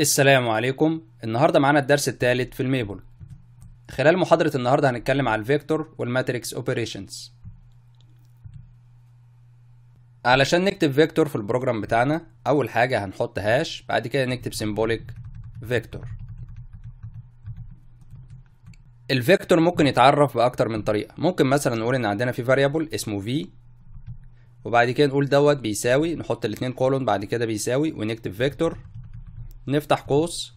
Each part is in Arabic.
السلام عليكم النهارده معانا الدرس الثالث في الميبل خلال محاضرة النهارده هنتكلم على الفيكتور والماتريكس اوبريشنز علشان نكتب فيكتور في البروجرام بتاعنا اول حاجة هنحط هاش بعد كده نكتب سيمبوليك فيكتور الفيكتور ممكن يتعرف بأكتر من طريقة ممكن مثلا نقول ان عندنا في فاريبل اسمه في وبعد كده نقول دوت بيساوي نحط الاتنين كولون بعد كده بيساوي ونكتب فيكتور نفتح قوس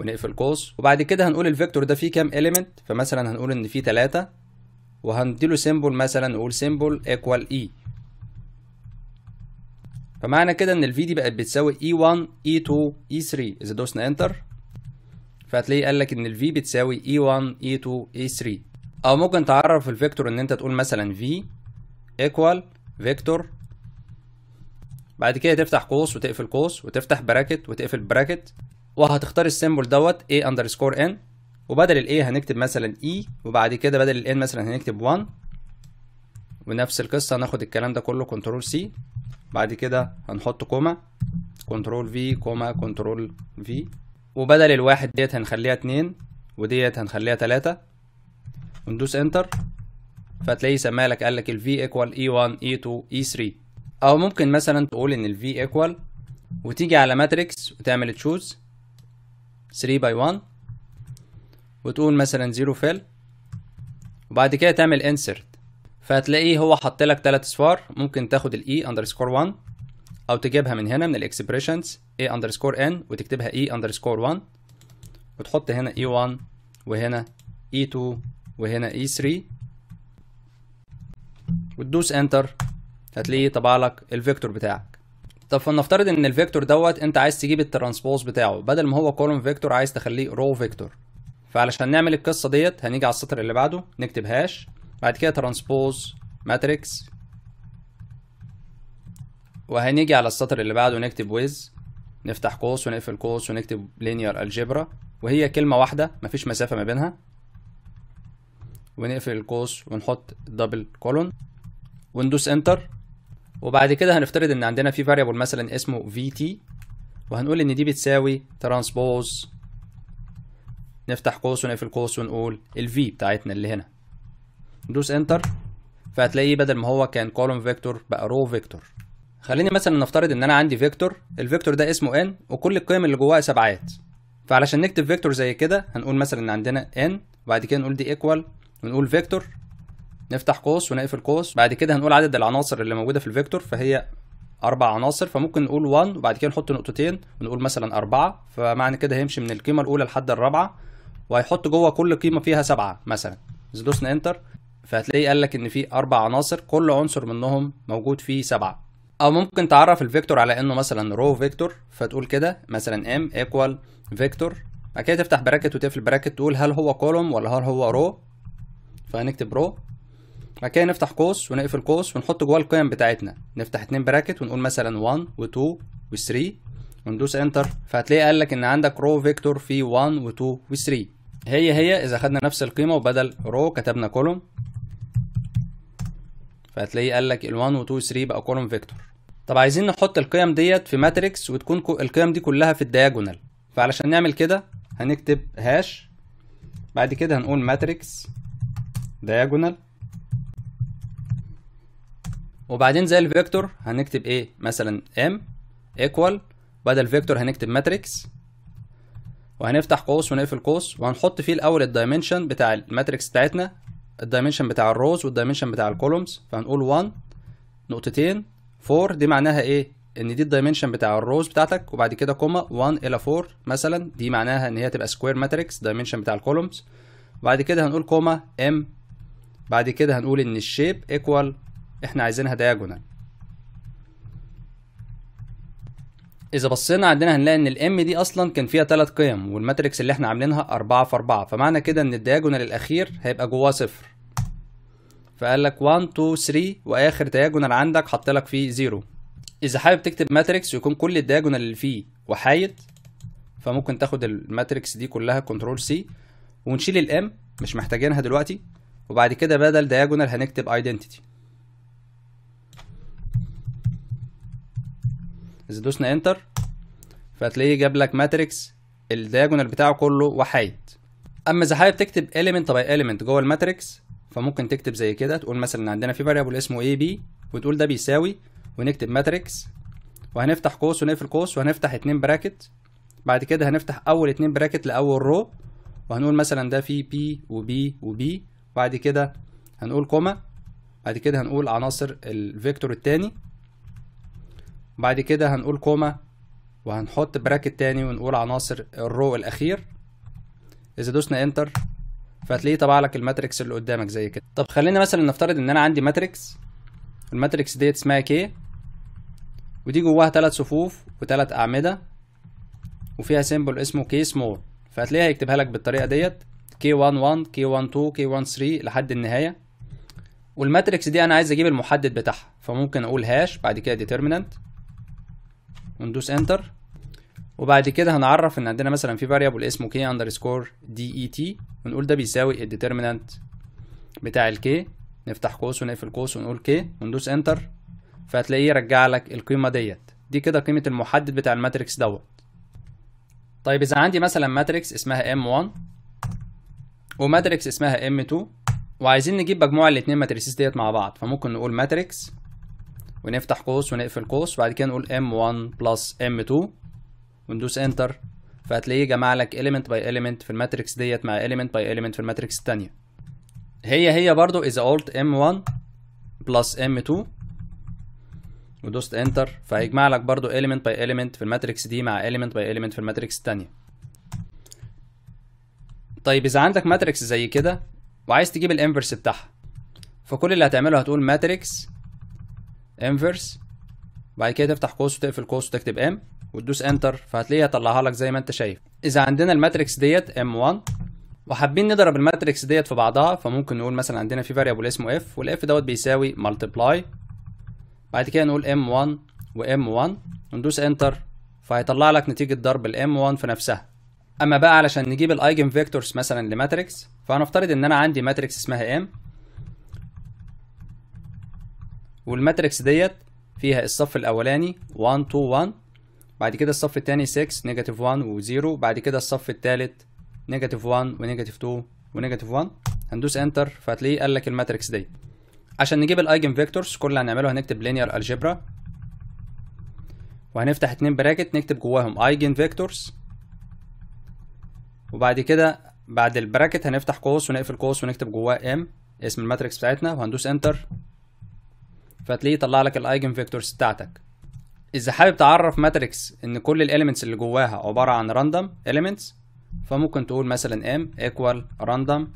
ونقفل قوس وبعد كده هنقول الفيكتور ده فيه كام اليمنت فمثلا هنقول ان فيه تلاتة وهنديله سيمبل مثلا نقول سيمبل ايكوال e فمعنى كده ان الفي دي بقت بتساوي E1 E2 E3 اذا دوسنا انتر فهتلاقيه قال لك ان الفي بتساوي E1 E2 E3 او ممكن تعرف الفيكتور ان انت تقول مثلا v ايكوال فيكتور بعد كده تفتح قوس وتقفل قوس وتفتح براكت وتقفل براكت وهتختار السيمبل دوت a underscore n وبدل ال a هنكتب مثلا e وبعد كده بدل ال n مثلا هنكتب 1 ونفس القصة هناخد الكلام ده كله كنترول سي بعد كده هنحط كوما كنترول في كوما كنترول في وبدل الواحد ديت هنخليها اتنين وديت هنخليها تلاتة وندوس انتر فتلاقيه سمالك لك ال v equal e1 e2 e3 او ممكن مثلا تقول ان ال v وتيجي على ماتريكس وتعمل تشوز 3 باي 1 وتقول مثلا زيرو فيل وبعد كده تعمل انسرت فهتلاقيه هو حط لك تلات اصفار ممكن تاخد الاي اندرسكور 1 او تجيبها من هنا من الاكسبريشنز a اندرسكور n وتكتبها e اندرسكور 1 وتحط هنا e 1 وهنا e 2 وهنا e 3 وتدوس انتر هتلاقيه طبع لك الفيكتور بتاعك طب فلنفترض ان الفيكتور دوت انت عايز تجيب الترانسبوز بتاعه بدل ما هو كولوم فيكتور عايز تخليه رو فيكتور فعلشان نعمل القصه ديت هنيجي على السطر اللي بعده نكتب هاش بعد كده ترانسبوز ماتريكس وهنيجي على السطر اللي بعده نكتب ويز نفتح قوس ونقفل قوس ونكتب لينير الجبرا وهي كلمة واحدة مفيش مسافة ما بينها ونقفل القوس ونحط دبل كولون وندوس انتر وبعد كده هنفترض ان عندنا في فاريبل مثلا اسمه vt وهنقول ان دي بتساوي ترانسبوز نفتح قوس ونقفل قوس ونقول ال v بتاعتنا اللي هنا ندوس انتر فهتلاقيه بدل ما هو كان كولوم فيكتور بقى رو فيكتور خليني مثلا نفترض ان انا عندي فيكتور الفيكتور ده اسمه n وكل القيم اللي جواها سبعات فعلشان نكتب فيكتور زي كده هنقول مثلا ان عندنا n وبعد كده نقول دي ايكوال ونقول فيكتور نفتح قوس ونقفل قوس بعد كده هنقول عدد العناصر اللي موجوده في الفيكتور فهي اربع عناصر فممكن نقول 1 وبعد كده نحط نقطتين ونقول مثلا أربعة فمعنى كده هيمشي من القيمه الاولى لحد الرابعه وهيحط جوه كل قيمه فيها سبعة مثلا دوسنا انتر فهتلاقيه قال لك ان في اربع عناصر كل عنصر منهم موجود فيه سبعة او ممكن تعرف الفيكتور على انه مثلا رو فيكتور فتقول كده مثلا ام ايكوال فيكتور بعد كده تفتح براكت وتقفل براكت تقول هل هو كولوم ولا هل هو رو فهنكتب رو بعد كده نفتح قوس ونقفل قوس ونحط جواه القيم بتاعتنا نفتح اتنين براكت ونقول مثلا 1 و2 و3 وندوس انتر فهتلاقي قال لك ان عندك رو فيكتور فيه 1 و2 و3 هي هي اذا خدنا نفس القيمه وبدل رو كتبنا كولوم فهتلاقيه قال لك ال1 و2 و3 بقى كولوم فيكتور طب عايزين نحط القيم ديت في ماتريكس وتكون القيم دي كلها في الدياجونال فعلشان نعمل كده هنكتب هاش بعد كده هنقول ماتريكس دياجونال وبعدين زي الفيكتور هنكتب ايه مثلا ام ايكوال بدل فيكتور هنكتب ماتريكس وهنفتح قوس ونقفل قوس وهنحط فيه الاول الدايمنشن بتاع الماتريكس بتاعتنا الدايمنشن بتاع الروز والدايمنشن بتاع الكولومز فهنقول 1 نقطتين 4 دي معناها ايه ان دي الدايمنشن بتاع الروز بتاعتك وبعد كده كوما 1 الى 4 مثلا دي معناها ان هي تبقى سكوير ماتريكس دايمنشن بتاع الكولومز وبعد كده هنقول كوما ام بعد كده هنقول ان الشيب ايكوال احنا عايزينها ديجونال اذا بصينا عندنا هنلاقي ان الام دي اصلا كان فيها ثلاث قيم والماتريكس اللي احنا عاملينها أربعة في أربعة فمعنى كده ان الدياجونال الاخير هيبقى جواه صفر فقال لك 1 2 3 واخر دياجونال عندك حط لك فيه زيرو اذا حابب تكتب ماتريكس ويكون كل الدياجونال اللي فيه وحايد فممكن تاخد الماتريكس دي كلها كنترول سي ونشيل الام مش محتاجينها دلوقتي وبعد كده بدل دياجونال هنكتب ايدنتيتي اذا دوسنا انتر فهتلاقيه جاب لك ماتريكس الدياجونال بتاعه كله وحيد اما اذا حابب تكتب element باي element جوه الماتريكس فممكن تكتب زي كده تقول مثلا عندنا في فاريبل اسمه اي بي وتقول ده بيساوي ونكتب ماتريكس وهنفتح قوس ونقفل قوس وهنفتح اتنين براكت بعد كده هنفتح اول اتنين براكت لاول رو وهنقول مثلا ده فيه بي وبي وبي بعد كده هنقول كوما بعد كده هنقول عناصر الفيكتور الثاني بعد كده هنقول كوما وهنحط براكت تاني ونقول عناصر الرو الاخير اذا دوسنا انتر فهتلاقيه طبع لك الماتريكس اللي قدامك زي كده طب خلينا مثلا نفترض ان انا عندي ماتريكس الماتريكس ديت اسمها كي ودي جواها تلات صفوف وتلات اعمده وفيها سيمبل اسمه كي سمول فهتلاقيها هيكتبها لك بالطريقه ديت كي 1 1 كي 1 2 كي 1 3 لحد النهايه والماتريكس دي انا عايز اجيب المحدد بتاعها فممكن اقول هاش بعد كده ديترمينانت وندوس انتر وبعد كده هنعرف ان عندنا مثلا في فاريبل اسمه كي اندرسكور دي اي تي ونقول ده بيساوي الديترمينانت بتاع الكي نفتح قوس ونقفل قوس ونقول كي وندوس انتر فهتلاقيه رجع لك القيمه ديت دي كده قيمه المحدد بتاع الماتريكس دوت طيب اذا عندي مثلا ماتريكس اسمها ام1 وماتريكس اسمها ام2 وعايزين نجيب مجموع الاثنين ماتريسيس ديت مع بعض فممكن نقول ماتريكس ونفتح قوس ونقفل قوس وبعد كده نقول m1 بلس m2 وندوس انتر فهتلاقيه جمع لك element by element في الماتريكس ديت مع element by element في الماتريكس التانية هي هي برضو اذا قلت m1 plus m2 ودوست انتر فهيجمع لك برضو element by element في الماتريكس دي مع element by element في الماتريكس التانية طيب اذا عندك ماتريكس زي كده وعايز تجيب الانفرس بتاعها فكل اللي هتعمله هتقول ماتريكس انفرس بعد كده تفتح قوس وتقفل قوس وتكتب ام وتدوس انتر فهتلاقيه هيطلعها لك زي ما انت شايف اذا عندنا الماتريكس ديت ام 1 وحابين نضرب الماتريكس ديت في بعضها فممكن نقول مثلا عندنا في فاريبل اسمه اف والاف دوت بيساوي مالتبلاي بعد كده نقول ام 1 وام 1 وندوس انتر فهيطلع لك نتيجه ضرب الام 1 في نفسها اما بقى علشان نجيب الايجن فيكتورز مثلا لماتريكس فهنفترض ان انا عندي ماتريكس اسمها ام والماتريكس ديت فيها الصف الاولاني 1 2 1 بعد كده الصف الثاني 6 نيجاتيف 1 و0 بعد كده الصف الثالث نيجاتيف 1 ونيجاتيف 2 ونيجاتيف 1 هندوس انتر فهتلاقيه قال لك الماتريكس ديت عشان نجيب الايجن فيكتورز كل اللي هنعمله هنكتب لينير الجبرا وهنفتح اتنين براكت نكتب جواهم ايجن فيكتورز وبعد كده بعد البراكت هنفتح قوس ونقفل قوس ونكتب جواه ام اسم الماتريكس بتاعتنا وهندوس انتر فتلاقيه يطلع لك الايجن فيكتورز بتاعتك اذا حابب تعرف ماتريكس ان كل الاليمنتس اللي جواها عباره عن راندوم اليمنتس فممكن تقول مثلا ام ايكوال راندوم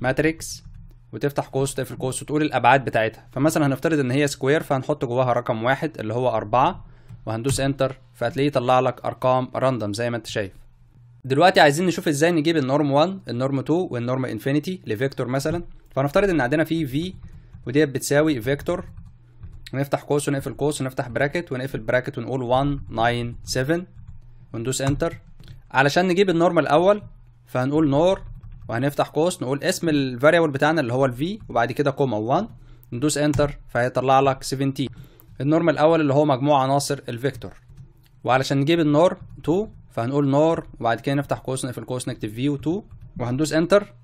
ماتريكس وتفتح قوس وتقفل قوس وتقول الابعاد بتاعتها فمثلا هنفترض ان هي سكوير فهنحط جواها رقم واحد اللي هو أربعة وهندوس انتر فهتلاقيه يطلع لك ارقام راندوم زي ما انت شايف دلوقتي عايزين نشوف ازاي نجيب النورم 1 النورم 2 والنورم انفينيتي لفيكتور مثلا فهنفترض ان عندنا في في وديت بتساوي فيكتور نفتح قوس ونقفل قوس ونفتح براكت ونقفل براكت ونقول 197 وندوس انتر علشان نجيب النورم الاول فهنقول نور وهنفتح قوس نقول اسم الفاريبل بتاعنا اللي هو الفي وبعد كده كوما 1 ندوس انتر فهيطلع لك 17 النورم الاول اللي هو مجموع عناصر الفيكتور وعلشان نجيب النور 2 فهنقول نور وبعد كده نفتح قوس نقفل قوس نكتب في و2 وهندوس انتر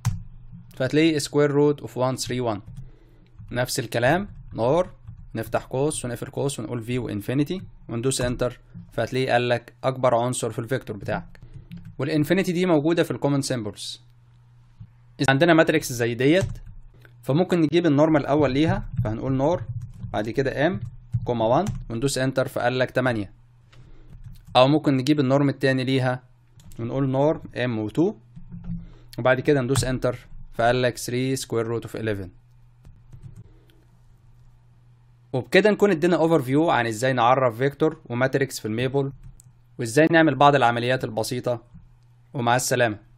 فهتلاقي سكوير روت اوف 131 نفس الكلام نور نفتح قوس ونقفل قوس ونقول في وانفينيتي وندوس انتر فهتلاقيه قال لك اكبر عنصر في الفيكتور بتاعك والانفينيتي دي موجوده في الكومن سيمبلز اذا عندنا ماتريكس زي ديت فممكن نجيب النورم الاول ليها فهنقول نور بعد كده ام كوما 1 وندوس انتر فقال لك 8 او ممكن نجيب النورم التاني ليها ونقول نورم ام و2 وبعد كده ندوس انتر فقال لك 3 سكوير روت اوف 11 وبكده نكون ادينا اوفر فيو عن ازاي نعرف فيكتور وماتريكس في الميبل وازاي نعمل بعض العمليات البسيطة ومع السلامة